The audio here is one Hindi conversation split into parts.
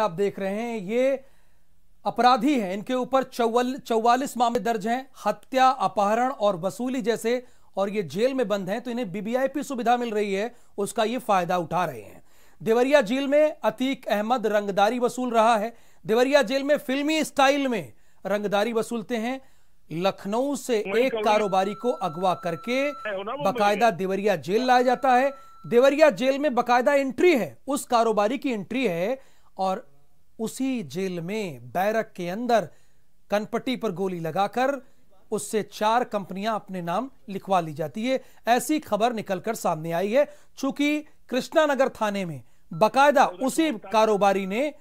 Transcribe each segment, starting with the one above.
आप देख रहे हैं ये अपराधी हैं इनके ऊपर चौवल चौवालीस मामले दर्ज हैं हत्या अपहरण और वसूली जैसे और ये जेल में बंद हैं तो इन्हें बीबीआईपी सुविधा मिल रही है उसका ये फायदा उठा रहे हैं देवरिया जेल में अतीक अहमद रंगदारी वसूल रहा है देवरिया जेल में फिल्मी स्टाइल में रंगदारी वसूलते हैं लखनऊ से एक कारोबारी को अगवा करके बाकायदा देवरिया जेल लाया जाता है देवरिया जेल में बाकायदा एंट्री है उस कारोबारी की एंट्री है और उसी जेल में बैरक के अंदर कनपट्टी पर गोली लगाकर उससे चार कंपनियां अपने नाम लिखवा ली जाती है ऐसी खबर निकलकर सामने आई है चूंकि कृष्णानगर थाने में बकायदा उसी कारोबारी ने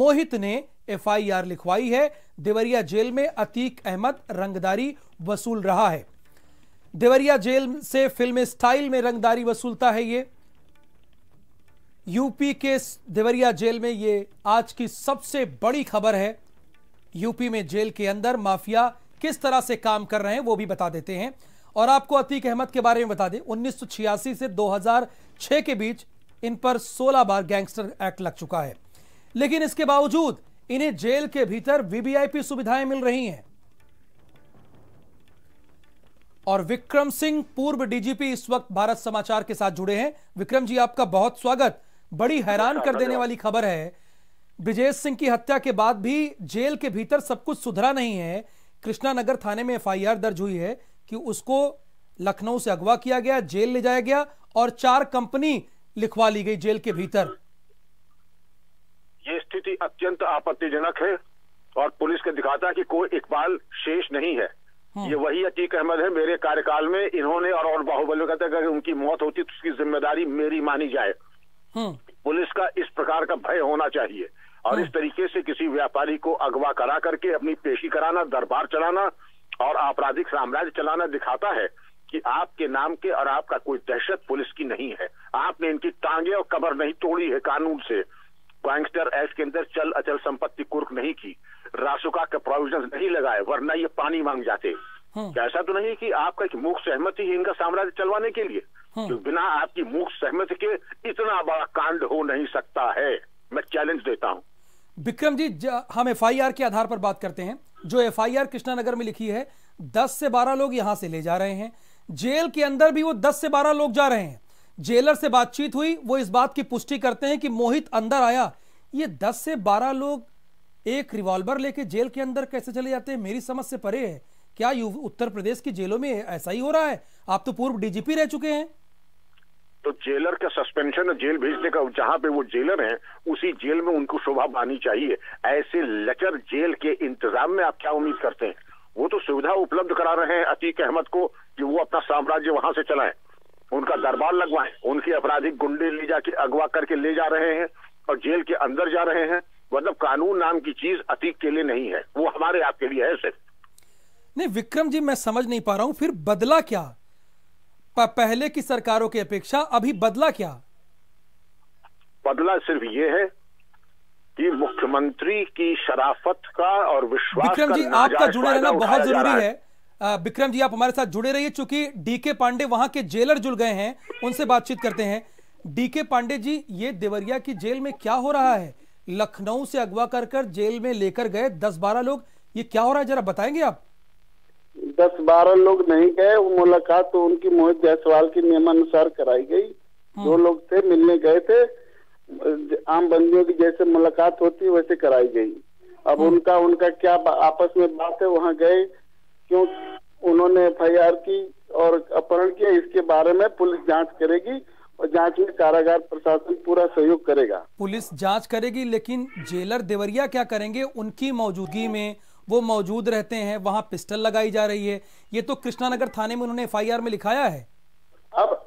मोहित ने एफआईआर लिखवाई है देवरिया जेल में अतीक अहमद रंगदारी वसूल रहा है देवरिया जेल से फिल्म स्टाइल में रंगदारी वसूलता है ये यूपी के देवरिया जेल में ये आज की सबसे बड़ी खबर है यूपी में जेल के अंदर माफिया किस तरह से काम कर रहे हैं वो भी बता देते हैं और आपको अतीक अहमद के बारे में बता दें उन्नीस से 2006 के बीच इन पर 16 बार गैंगस्टर एक्ट लग चुका है लेकिन इसके बावजूद इन्हें जेल के भीतर वीवीआईपी सुविधाएं मिल रही हैं और विक्रम सिंह पूर्व डीजीपी इस वक्त भारत समाचार के साथ जुड़े हैं विक्रम जी आपका बहुत स्वागत बड़ी हैरान हाँ, कर देने वाली खबर है ब्रिजेश सिंह की हत्या के बाद भी जेल के भीतर सब कुछ सुधरा नहीं है कृष्णा नगर थाने में एफआईआर दर्ज हुई है कि उसको लखनऊ से अगवा किया गया जेल ले जाया गया और चार कंपनी लिखवा ली गई जेल के भीतर ये स्थिति अत्यंत आपत्तिजनक है और पुलिस के दिखाता है कि कोई इकबाल शेष नहीं है हम्म। ये वही अतीक अहमद है मेरे कार्यकाल में इन्होंने और, और बाहुबली कहते हैं अगर उनकी मौत होती तो उसकी जिम्मेदारी मेरी मानी जाए हम्म। पुलिस का इस प्रकार का भय होना चाहिए और इस हम्म। तरीके से किसी व्यापारी को अगवा करा करके अपनी पेशी कराना दरबार चलाना और आपराधिक साम्राज्य चलाना दिखाता है कि आपके नाम के और आपका कोई दहशत पुलिस की नहीं है आपने इनकी टांगे और कबर नहीं तोड़ी है कानून से गैंगस्टर एक्ट के अंदर चल अचल संपत्ति कुर्क नहीं की रासुका के प्रोविजन नहीं लगाए वरना ये पानी मांग जाते हम्म। ऐसा तो नहीं कि आपका एक मुख सहमति ही इनका साम्राज्य चलवाने के लिए हाँ। बिना आपकी मुख सहमति के इतना बड़ा कांड हो नहीं सकता है मैं चैलेंज देता हूं विक्रम जी हम एफआईआर के आधार पर बात करते हैं जो एफआईआर कृष्णानगर में लिखी है दस से बारह लोग यहां से ले जा रहे हैं जेल के अंदर भी वो दस से बारह लोग जा रहे हैं जेलर से बातचीत हुई वो इस बात की पुष्टि करते हैं कि मोहित अंदर आया ये दस से बारह लोग एक रिवॉल्वर लेके जेल के अंदर कैसे चले जाते हैं मेरी समझ से परे है क्या उत्तर प्रदेश की जेलों में ऐसा ही हो रहा है आप तो पूर्व डीजीपी रह चुके हैं तो जेलर का सस्पेंशन जेल भेजने का जहां पे वो जेलर हैं उसी जेल में उनको शोभा पानी चाहिए ऐसे लचर जेल के इंतजाम में आप क्या उम्मीद करते हैं वो तो सुविधा उपलब्ध करा रहे हैं अतीक अहमद को कि वो अपना साम्राज्य वहां से चलाएं उनका दरबार लगवाएं उनके आपराधिक गुंडे ले जाके अगवा करके ले जा रहे हैं और जेल के अंदर जा रहे हैं मतलब कानून नाम की चीज अतीक के लिए नहीं है वो हमारे आपके लिए है सिर्फ नहीं विक्रम जी मैं समझ नहीं पा रहा हूँ फिर बदला क्या पहले की सरकारों की अपेक्षा अभी बदला क्या बदला सिर्फ ये है कि मुख्यमंत्री की शराफत का और विश्वास विक्रम जी आपका जुड़ा रहना बहुत जरूरी है विक्रम जी आप हमारे साथ जुड़े रहिए चूंकि डीके पांडे वहां के जेलर जुड़ गए हैं उनसे बातचीत करते हैं डीके पांडे जी ये देवरिया की जेल में क्या हो रहा है लखनऊ से अगवा कर कर जेल में लेकर गए दस बारह लोग ये क्या हो रहा है जरा बताएंगे आप दस बारह लोग नहीं गए वो मुलाकात तो उनकी मोहित जायसवाल की नियमानुसार कराई गई हम्म। दो लोग थे मिलने गए थे आम बंदियों की जैसे मुलाकात होती वैसे कराई गई अब हम्म। उनका उनका क्या आपस में बात है वहाँ गए क्यों उन्होंने एफ की और अपहरण किया इसके बारे में पुलिस जांच करेगी और जांच में कारागार प्रशासन पूरा सहयोग करेगा पुलिस जांच करेगी लेकिन जेलर देवरिया क्या करेंगे उनकी मौजूदगी में वो मौजूद रहते हैं वहाँ पिस्टल लगाई जा रही है ये तो कृष्णानगर थाने में उन्होंने एफ में लिखाया है अब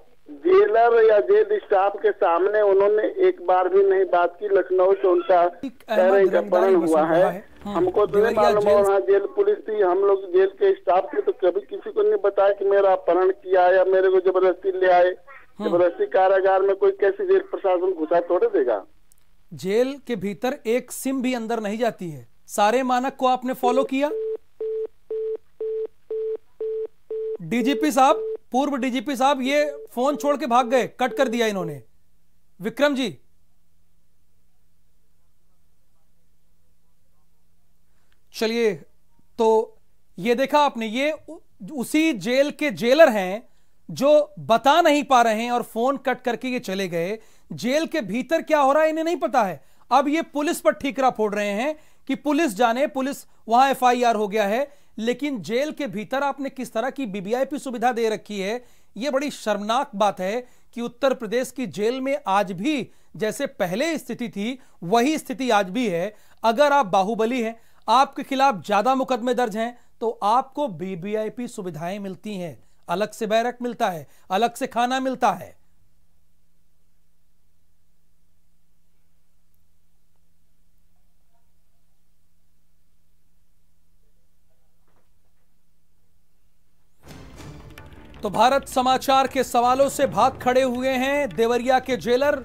जेलर या जेल स्टाफ के सामने उन्होंने एक बार भी नहीं बात की लखनऊ से उनका अपहरण हुआ है, है। हाँ, हमको तो जेल... जेल पुलिस थी हम लोग जेल के स्टाफ थे तो कभी किसी को नहीं बताया कि मेरा अपहरण किया या मेरे को जबरदस्ती ले आए हाँ। जबरदस्ती कारागार में कोई कैसे जेल प्रशासन घुसा तोड़े देगा जेल के भीतर एक सिम भी अंदर नहीं जाती है सारे मानक को आपने फॉलो किया डीजीपी साहब पूर्व डीजीपी साहब ये फोन छोड़ के भाग गए कट कर दिया इन्होंने विक्रम जी चलिए तो ये देखा आपने ये उसी जेल के जेलर हैं जो बता नहीं पा रहे हैं और फोन कट करके ये चले गए जेल के भीतर क्या हो रहा है इन्हें नहीं पता है अब ये पुलिस पर ठीकरा फोड़ रहे हैं कि पुलिस जाने पुलिस वहां एफआईआर हो गया है लेकिन जेल के भीतर आपने किस तरह की बीबीआईपी सुविधा दे रखी है यह बड़ी शर्मनाक बात है कि उत्तर प्रदेश की जेल में आज भी जैसे पहले स्थिति थी वही स्थिति आज भी है अगर आप बाहुबली हैं आपके खिलाफ ज्यादा मुकदमे दर्ज हैं तो आपको बीबीआईपी सुविधाएं मिलती हैं अलग से बैरक मिलता है अलग से खाना मिलता है तो भारत समाचार के सवालों से भाग खड़े हुए हैं देवरिया के जेलर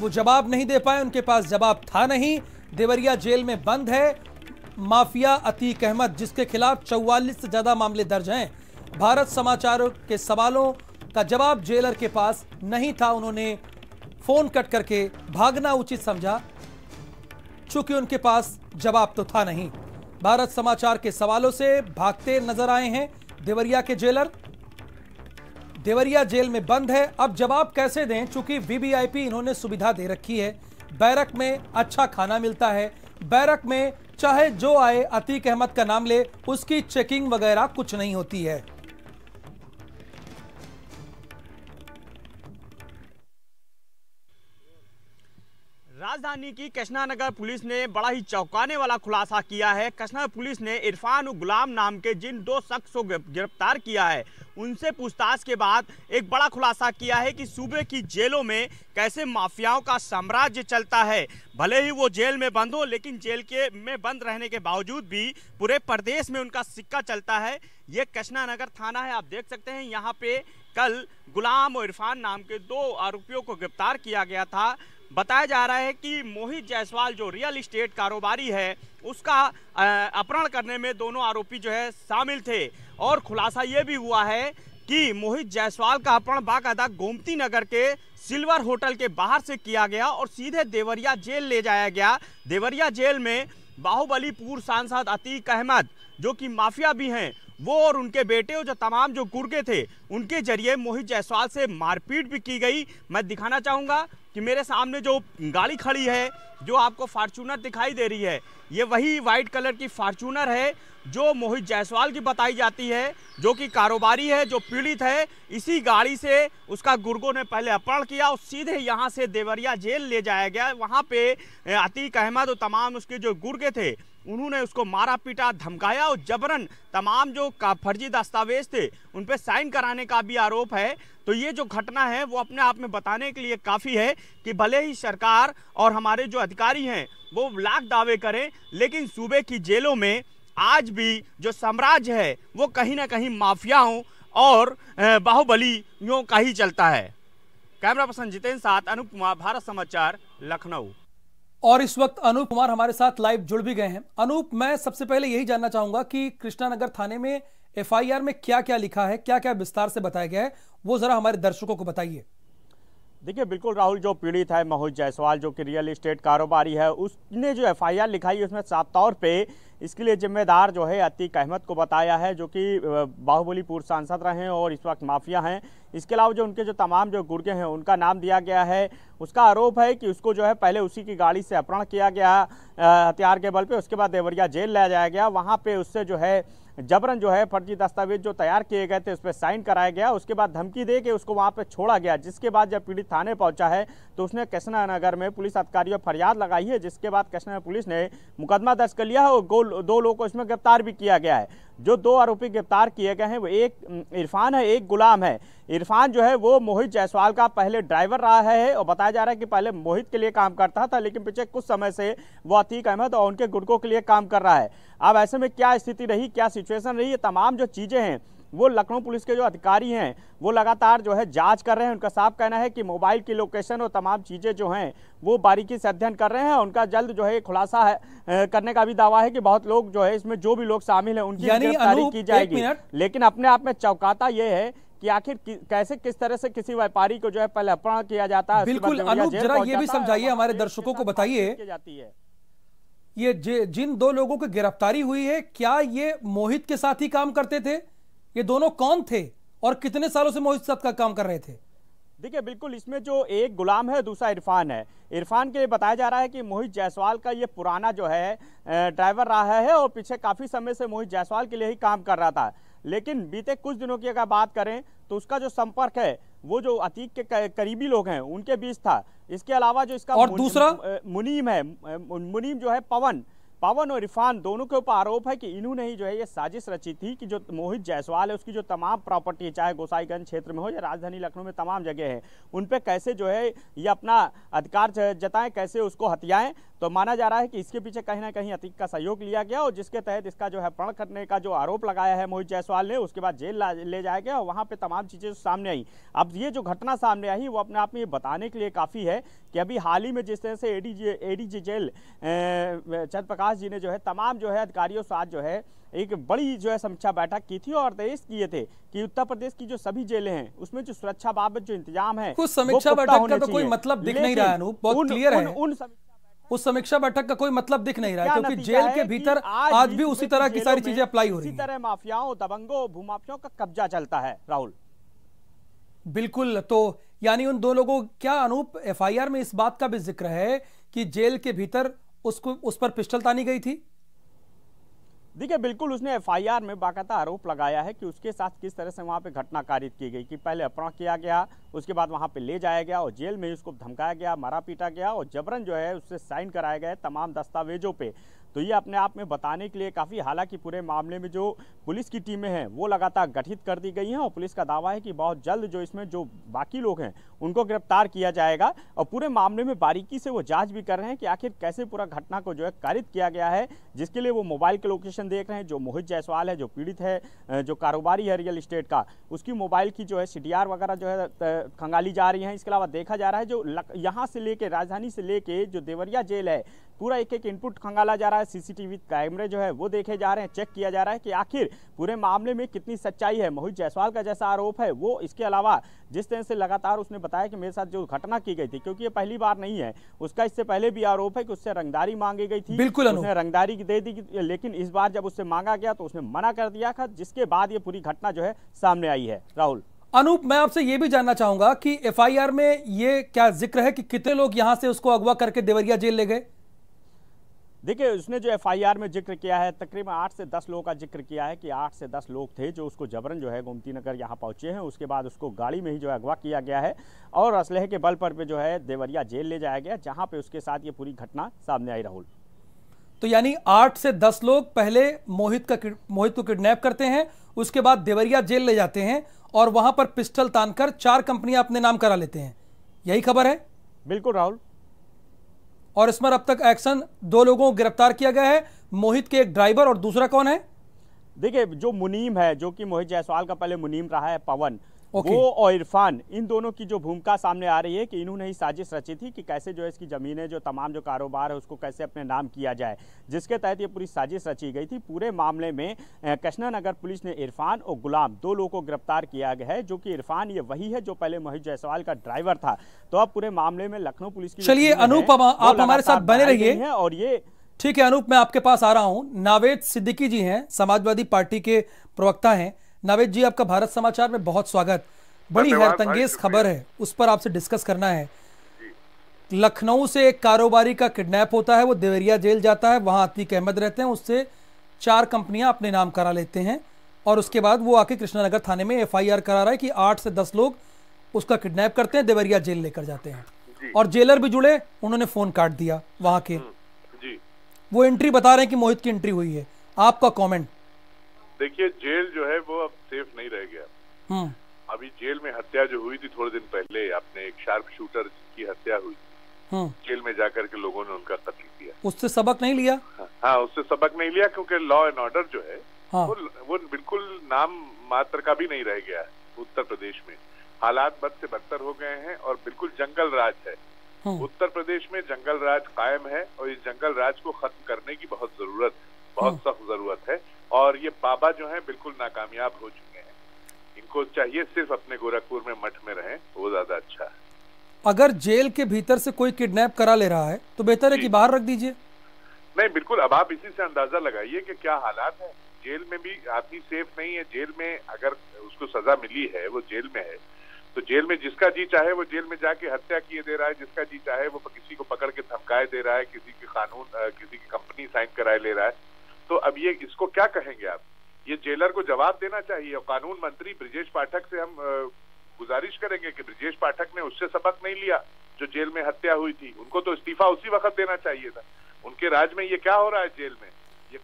वो जवाब नहीं दे पाए उनके पास जवाब था नहीं देवरिया जेल में बंद है माफिया अतीक अहमद जिसके खिलाफ चौवालीस से ज्यादा मामले दर्ज हैं भारत समाचारों के सवालों का जवाब जेलर के पास नहीं था उन्होंने फोन कट करके भागना उचित समझा चूंकि उनके पास जवाब तो था नहीं भारत समाचार के सवालों से भागते नजर आए हैं देवरिया के जेलर देवरिया जेल में बंद है अब जवाब कैसे दें चूंकि वीवीआईपी इन्होंने सुविधा दे रखी है बैरक में अच्छा खाना मिलता है बैरक में चाहे जो आए अतीक अहमद का नाम ले उसकी चेकिंग वगैरह कुछ नहीं होती है राजधानी की कृष्णा नगर पुलिस ने बड़ा ही चौंकाने वाला खुलासा किया है कृष्णा पुलिस ने इरफान गुलाम नाम के जिन दो शख्स को गिरफ्तार किया है उनसे पूछताछ के बाद एक बड़ा खुलासा किया है कि सूबे की जेलों में कैसे माफियाओं का साम्राज्य चलता है भले ही वो जेल में बंद हो लेकिन जेल के में बंद रहने के बावजूद भी पूरे प्रदेश में उनका सिक्का चलता है ये कृष्णा नगर थाना है आप देख सकते हैं यहाँ पे कल गुलाम और इरफान नाम के दो आरोपियों को गिरफ्तार किया गया था बताया जा रहा है कि मोहित जायसवाल जो रियल इस्टेट कारोबारी है उसका अपहरण करने में दोनों आरोपी जो है शामिल थे और खुलासा ये भी हुआ है कि मोहित जायसवाल का अपहरण बाकायदा गोमती नगर के सिल्वर होटल के बाहर से किया गया और सीधे देवरिया जेल ले जाया गया देवरिया जेल में बाहुबली पूर्व सांसद अतीक अहमद जो कि माफिया भी हैं वो और उनके बेटे और जो तमाम जो गुर्गे थे उनके जरिए मोहित जायसवाल से मारपीट भी की गई मैं दिखाना चाहूँगा कि मेरे सामने जो गाड़ी खड़ी है जो आपको फार्चूनर दिखाई दे रही है ये वही वाइट कलर की फार्चूनर है जो मोहित जायसवाल की बताई जाती है जो कि कारोबारी है जो पीड़ित है इसी गाड़ी से उसका गुर्गों ने पहले अपहरण किया और सीधे यहाँ से देवरिया जेल ले जाया गया वहाँ पे अतीक अहमद और तमाम उसके जो गुर्गे थे उन्होंने उसको मारा पीटा धमकाया और जबरन तमाम जो फर्जी दस्तावेज थे उन पर साइन कराने का भी आरोप है तो ये जो घटना है वो अपने आप में बताने के लिए काफ़ी है कि भले ही सरकार और हमारे जो अधिकारी हैं वो लाख दावे करें लेकिन सूबे की जेलों में आज भी जो साम्राज्य है वो कहीं ना कहीं माफियाओं और बाहुबलियों का ही चलता है कैमरा पर्सन जितेंद्र साथ अनूप कुमार भारत समाचार लखनऊ और इस वक्त अनूप कुमार हमारे साथ लाइव जुड़ भी गए हैं अनूप मैं सबसे पहले यही जानना चाहूंगा कि कृष्णानगर थाने में एफआईआर में क्या क्या लिखा है क्या क्या विस्तार से बताया गया है वो जरा हमारे दर्शकों को बताइए देखिए बिल्कुल राहुल जो पीड़ित है महोज जायसवाल जो कि रियल इस्टेट कारोबारी है उसने जो एफआईआर लिखाई है उसमें साफ तौर पे इसके लिए जिम्मेदार जो है अतीक अहमद को बताया है जो कि बाहुबली पूर्व सांसद रहे हैं और इस वक्त माफिया हैं इसके अलावा जो उनके जो तमाम जो गुर्गे हैं उनका नाम दिया गया है उसका आरोप है कि उसको जो है पहले उसी की गाड़ी से अपहरण किया गया हथियार के बल पर उसके बाद देवरिया जेल लाया जाया गया वहाँ पर उससे जो है जबरन जो है फर्जी दस्तावेज जो तैयार किए गए थे उस पर साइन कराया गया उसके बाद धमकी दे के उसको वहाँ पर छोड़ा गया जिसके बाद जब पीड़ित थाने पहुँचा है तो उसने कृष्णा नगर में पुलिस अधिकारियों फरियाद लगाई है जिसके बाद कृष्णा पुलिस ने मुकदमा दर्ज कर लिया है और दो लोगों को इसमें गिरफ्तार भी किया गया है जो दो आरोपी गिरफ्तार किए गए हैं वो एक इरफान है एक गुलाम है इरफान जो है वो मोहित जायसवाल का पहले ड्राइवर रहा है और बताया जा रहा है कि पहले मोहित के लिए काम करता था लेकिन पिछले कुछ समय से वो अतीक अहमद और उनके गुड़कों के लिए काम कर रहा है अब ऐसे में क्या स्थिति रही क्या सिचुएशन रही ये तमाम जो चीज़ें हैं वो लखनऊ पुलिस के जो अधिकारी हैं वो लगातार जो है जांच कर रहे हैं उनका साफ कहना है कि मोबाइल की लोकेशन और तमाम चीज़ें जो हैं वो बारीकी से अध्ययन कर रहे हैं उनका जल्द जो है खुलासा है करने का भी दावा है कि बहुत लोग जो है इसमें जो भी लोग शामिल हैं उनकी गिरफ्तारी की जाएगी लेकिन अपने आप में चौकाता ये है कि आखिर कि, कैसे किस तरह से किसी व्यापारी को जो है पहले अपहरण किया जाता है बिल्कुल अनूप जरा ये भी समझाइए हमारे दर्शकों को बताइए ये जिन दो लोगों की गिरफ्तारी हुई है क्या ये मोहित के साथ ही काम करते थे ये दोनों कौन थे और कितने सालों से मोहित साहब का काम कर रहे थे देखिए बिल्कुल इसमें जो एक गुलाम है दूसरा इरफान है इरफान के लिए बताया जा रहा है कि मोहित जायसवाल का ये पुराना जो है ड्राइवर रहा है और पीछे काफ़ी समय से मोहित जायसवाल के लिए ही काम कर रहा था लेकिन बीते कुछ दिनों की अगर बात करें तो उसका जो संपर्क है वो जो अतीक के करीबी लोग हैं उनके बीच था इसके अलावा जो इसका और दूसरा मुनीम है मुनीम जो है पवन पवन और इरफान दोनों के ऊपर आरोप है कि इन्होंने ही जो है ये साजिश रची थी कि जो मोहित जायसवाल है उसकी जो तमाम प्रॉपर्टी है चाहे गोसाईगंज क्षेत्र में हो या राजधानी लखनऊ में तमाम जगह है उन पर कैसे जो है ये अपना अधिकार जताएं कैसे उसको हत्याएं तो माना जा रहा है कि इसके पीछे कहीं ना कहीं अतीक का सहयोग लिया गया और जिसके तहत इसका जो है प्रण करने का जो आरोप लगाया है मोहित जायसवाल ने उसके बाद जेल ले जाया गया और वहाँ पर तमाम चीज़ें सामने आई अब ये जो घटना सामने आई वो अपने आप में ये बताने के लिए काफ़ी है कि अभी हाल ही में जिस तरह से A D D jail Chandraprakash Prakash ji ने जो है तमाम जो है अधिकारियों साथ जो है एक बड़ी जो है समीक्षा बैठक की थी और निर्देश किए थे कि उत्तर प्रदेश की जो सभी जेलें हैं उसमें जो सुरक्षा बाबत जो इंतजाम है कुछ समीक्षा बैठक का तो कोई मतलब दिख नहीं रहा अनूप बहुत क्लियर है उन उस समीक्षा बैठक का कोई मतलब दिख नहीं रहा क्योंकि जेल के भीतर आज, भी उसी तरह की सारी चीजें अप्लाई हो रही है तरह माफियाओं दबंगों भूमाफियाओं का कब्जा चलता है राहुल बिल्कुल तो यानी उन दो लोगों क्या अनूप एफआईआर में इस बात का भी जिक्र है कि जेल के भीतर उसको उस पर पिस्टल तानी गई थी देखिए बिल्कुल उसने एफआईआर में बाकायदा आरोप लगाया है कि उसके साथ किस तरह से वहाँ पे घटना कारित की गई कि पहले अपहरण किया गया उसके बाद वहाँ पे ले जाया गया और जेल में उसको धमकाया गया मारा पीटा गया और जबरन जो है उससे साइन कराया गया तमाम दस्तावेजों पे तो ये अपने आप में बताने के लिए काफ़ी हालांकि पूरे मामले में जो पुलिस की टीमें हैं वो लगातार गठित कर दी गई हैं और पुलिस का दावा है कि बहुत जल्द जो इसमें जो बाकी लोग हैं उनको गिरफ्तार किया जाएगा और पूरे मामले में बारीकी से वो जांच भी कर रहे हैं कि आखिर कैसे पूरा घटना को जो है कारित किया गया है जिसके लिए वो मोबाइल के लोकेशन देख रहे हैं जो मोहित जायसवाल है जो पीड़ित है जो कारोबारी है रियल इस्टेट का उसकी मोबाइल की जो है सी वगैरह जो है खंगाली जा रही है इसके अलावा देखा जा रहा है जो यहाँ से लेके राजधानी से लेके जो देवरिया जेल है पूरा एक एक इनपुट खंगाला जा रहा है सीसीटीवी कैमरे जो है वो देखे जा रहे हैं चेक किया जा रहा है कि आखिर पूरे मामले में कितनी सच्चाई है मोहित जायसवाल का जैसा आरोप है वो इसके अलावा जिस तरह से लगातार उसने बताया कि मेरे साथ जो घटना की गई थी क्योंकि ये पहली बार नहीं है उसका इससे पहले भी आरोप है कि उससे रंगदारी मांगी गई थी बिल्कुल उसने रंगदारी दे दी लेकिन इस बार जब उससे मांगा गया तो उसने मना कर दिया था जिसके बाद ये पूरी घटना जो है सामने आई है राहुल अनूप मैं आपसे ये भी जानना चाहूंगा कि एफआईआर में ये क्या जिक्र है कि कितने लोग यहां से उसको अगवा करके देवरिया जेल ले गए देखिए उसने जो एफआईआर में जिक्र किया है तकरीबन आठ से दस लोगों का जिक्र किया है कि आठ से दस लोग थे जो उसको जबरन जो है गोमती नगर यहाँ पहुँचे हैं उसके बाद उसको गाड़ी में ही जो है अगवा किया गया है और असलहे के बल पर पे जो है देवरिया जेल ले जाया गया जहाँ पे उसके साथ ये पूरी घटना सामने आई राहुल तो यानी आठ से दस लोग पहले मोहित का मोहित को किडनैप करते हैं उसके बाद देवरिया जेल ले जाते हैं और वहां पर पिस्टल तानकर चार कंपनियां अपने नाम करा लेते हैं यही खबर है बिल्कुल राहुल और इसमें अब तक एक्शन दो लोगों को गिरफ्तार किया गया है मोहित के एक ड्राइवर और दूसरा कौन है देखिए जो मुनीम है जो कि मोहित जायसवाल का पहले मुनीम रहा है पवन okay. वो और इरफान इन दोनों की जो भूमिका सामने आ रही है कि इन्होंने ही साजिश रची थी कि कैसे जो है इसकी ज़मीनें जो तमाम जो कारोबार है उसको कैसे अपने नाम किया जाए जिसके तहत ये पूरी साजिश रची गई थी पूरे मामले में कृष्णा नगर पुलिस ने इरफान और गुलाम दो लोगों को गिरफ्तार किया गया है जो कि इरफान ये वही है जो पहले मोहित जायसवाल का ड्राइवर था तो अब पूरे मामले में लखनऊ पुलिस की चलिए अनुपमा आप हमारे साथ बने रहिए और ये ठीक है अनूप मैं आपके पास आ रहा हूँ नावेद सिद्दीकी जी हैं समाजवादी पार्टी के प्रवक्ता हैं नावेद जी आपका भारत समाचार में बहुत स्वागत बड़ी हैरतंगेज खबर है उस पर आपसे डिस्कस करना है लखनऊ से एक कारोबारी का किडनैप होता है वो देवरिया जेल जाता है वहां अतीक अहमद रहते हैं उससे चार कंपनियां अपने नाम करा लेते हैं और उसके बाद वो आके कृष्णानगर थाने में एफआईआर करा रहा है कि आठ से दस लोग उसका किडनैप करते हैं देवरिया जेल लेकर जाते हैं और जेलर भी जुड़े उन्होंने फोन काट दिया वहां के हम्म, वो एंट्री बता रहे हैं कि मोहित की एंट्री हुई है आपका कॉमेंट देखिए जेल जो है वो अब सेफ नहीं रह गया हम्म। अभी जेल में हत्या जो हुई थी थोड़े दिन पहले आपने एक शार्प शूटर की हत्या हुई हम्म। जेल में जाकर के लोगों ने उनका कत्ल किया उससे सबक नहीं लिया हाँ, हाँ उससे सबक नहीं लिया क्योंकि लॉ एंड ऑर्डर जो है हाँ। वो, वो बिल्कुल नाम मात्र का भी नहीं रह गया है उत्तर प्रदेश में हालात बद से बदतर हो गए हैं और बिल्कुल जंगल राज है हम्म। उत्तर प्रदेश में जंगल राज कायम है और इस जंगल राज को खत्म करने की बहुत जरूरत बहुत सख्त जरूरत है और ये बाबा जो है बिल्कुल नाकामयाब हो चुके हैं इनको चाहिए सिर्फ अपने गोरखपुर में मठ में रहें वो ज्यादा अच्छा है अगर जेल के भीतर से कोई किडनैप करा ले रहा है तो बेहतर है कि बाहर रख दीजिए नहीं बिल्कुल अब आप इसी से अंदाजा लगाइए कि क्या हालात है जेल में भी आदमी सेफ नहीं है जेल में अगर उसको सजा मिली है वो जेल में है तो जेल में जिसका जी चाहे वो जेल में जाके हत्या किए दे रहा है जिसका जी चाहे वो किसी को पकड़ के धमकाए दे रहा है किसी के कानून किसी की कंपनी साइन कराए ले रहा है तो अब ये इसको क्या कहेंगे आप ये जेलर को जवाब देना चाहिए और कानून मंत्री ब्रिजेश पाठक से हम गुजारिश करेंगे कि ब्रिजेश पाठक ने उससे सबक नहीं लिया जो जेल में हत्या हुई थी उनको तो इस्तीफा उसी वक्त देना चाहिए था उनके राज में ये क्या हो रहा है जेल में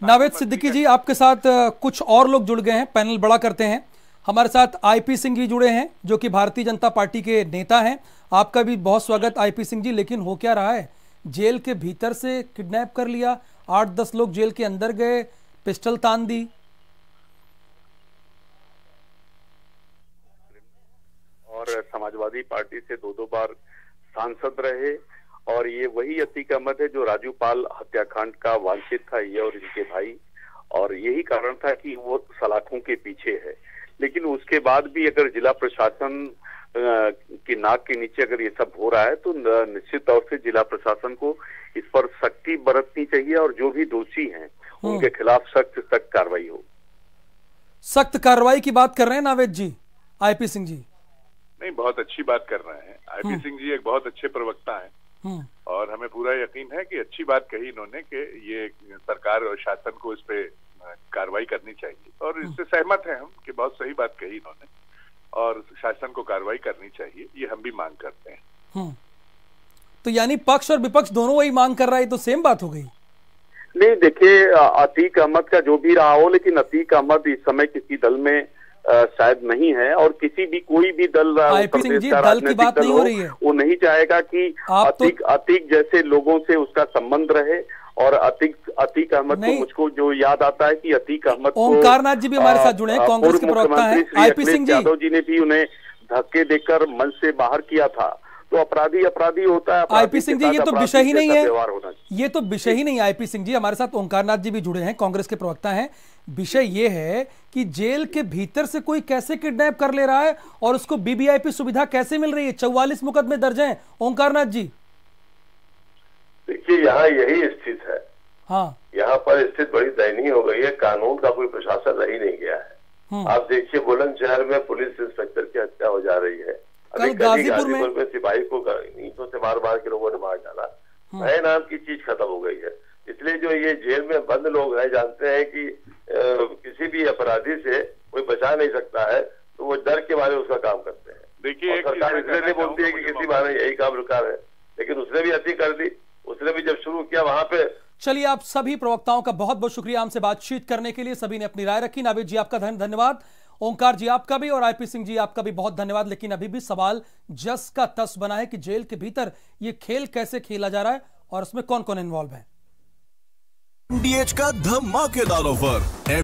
नावेद सिद्दीकी जी आपके साथ कुछ और लोग जुड़ गए हैं पैनल बड़ा करते हैं हमारे साथ आईपी सिंह जी जुड़े हैं जो कि भारतीय जनता पार्टी के नेता हैं आपका भी बहुत स्वागत आईपी सिंह जी लेकिन हो क्या रहा है जेल के भीतर से किडनैप कर लिया आठ दस लोग जेल के अंदर गए पिस्टल तान दी और समाजवादी पार्टी से दो दो बार सांसद रहे और ये वही अतीक अहमद है जो राजू पाल हत्याकांड का वांछित था ये और इनके भाई और यही कारण था कि वो सलाखों के पीछे है लेकिन उसके बाद भी अगर जिला प्रशासन की नाक के नीचे अगर ये सब हो रहा है तो निश्चित तौर से जिला प्रशासन को इस पर सख्ती बरतनी चाहिए और जो भी दोषी हैं हाँ। उनके खिलाफ सख्त सख्त कार्रवाई हो सख्त कार्रवाई की बात कर रहे हैं नावेद जी आईपी सिंह जी नहीं बहुत अच्छी बात कर रहे हैं आईपी हाँ। सिंह जी एक बहुत अच्छे प्रवक्ता हैं हाँ। और हमें पूरा यकीन है कि अच्छी बात कही इन्होंने कि ये सरकार और शासन को इस पे कार्रवाई करनी चाहिए और इससे सहमत है हम कि बहुत सही बात कही इन्होंने और शासन को कार्रवाई करनी चाहिए ये हम भी मांग करते हैं तो यानी पक्ष और विपक्ष दोनों वही मांग कर रहा है तो सेम बात हो गई नहीं देखिए अतीक अहमद का जो भी रहा हो लेकिन अतीक अहमद इस समय किसी दल में आ, शायद नहीं है और किसी भी कोई भी दल सिंह दल दल हो रही है वो नहीं चाहेगा कि तो अतीक तो... अतीक जैसे लोगों से उसका संबंध रहे और अतीक अतीक अहमद को मुझको जो याद आता है कि अतीक अहमद ओमकार नाथ जी भी हमारे साथ जुड़े हैं कांग्रेस के प्रवक्ता हैं आईपी सिंह यादव जी ने भी उन्हें धक्के देकर मंच से बाहर किया था तो अपराधी अपराधी होता है आईपी सिंह जी तो ये तो विषय ही नहीं है ये तो विषय ही नहीं आईपी सिंह जी हमारे साथ ओंकार नाथ जी भी जुड़े हैं कांग्रेस के प्रवक्ता हैं विषय ये है कि जेल के भीतर से कोई कैसे किडनैप कर ले रहा है और उसको बीबीआईपी सुविधा कैसे मिल रही है चौवालीस मुकदमे दर्ज हैं ओंकार नाथ जी देखिए यहाँ यही स्थित है हाँ यहाँ पर स्थित बड़ी दयनीय हो गई है कानून का कोई प्रशासन रही नहीं गया है हम्म। आप देखिए बुलंदशहर में पुलिस इंस्पेक्टर की हत्या हो जा रही है कल गाजीपुर में सिपाही को ईटों से मार मार के लोगों ने मार डाला हम्म। नए नाम की चीज खत्म हो गई है इसलिए जो ये जेल में बंद लोग हैं जानते हैं कि किसी भी अपराधी से कोई बचा नहीं सकता है तो वो डर के बारे में उसका काम करते हैं देखिए सरकार इसलिए नहीं बोलती है कि किसी बारे में यही काम रुका है लेकिन उसने भी अति कर दी उसने भी जब शुरू किया वहां पे चलिए आप सभी प्रवक्ताओं का बहुत बहुत शुक्रिया हमसे बातचीत करने के लिए सभी ने अपनी राय रखी नावेद जी आपका धन्यवाद ओंकार जी आपका भी और आईपी सिंह जी आपका भी बहुत धन्यवाद लेकिन अभी भी सवाल जस का तस बना है कि जेल के भीतर ये खेल कैसे खेला जा रहा है और इसमें कौन कौन इन्वॉल्व है डीएच का धमाकेदार ऑफर